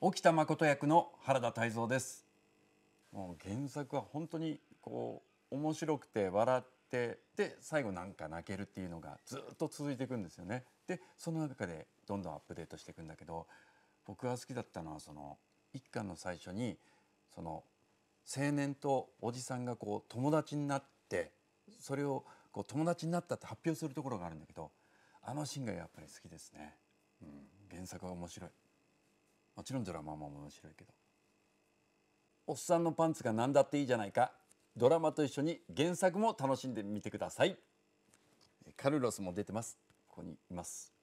沖田誠役の原田泰造ですもう原作は本当にこう面白くて笑ってで最後なんか泣けるっていうのがずっと続いていくんですよねでその中でどんどんアップデートしていくんだけど僕が好きだったのはその一巻の最初にその青年とおじさんがこう友達になってそれをこう友達になったって発表するところがあるんだけどあのシーンがやっぱり好きですね、うん、原作は面白いもちろんドラマも面白いけどおっさんのパンツが何だっていいじゃないかドラマと一緒に原作も楽しんでみてくださいカルロスも出てますここにいます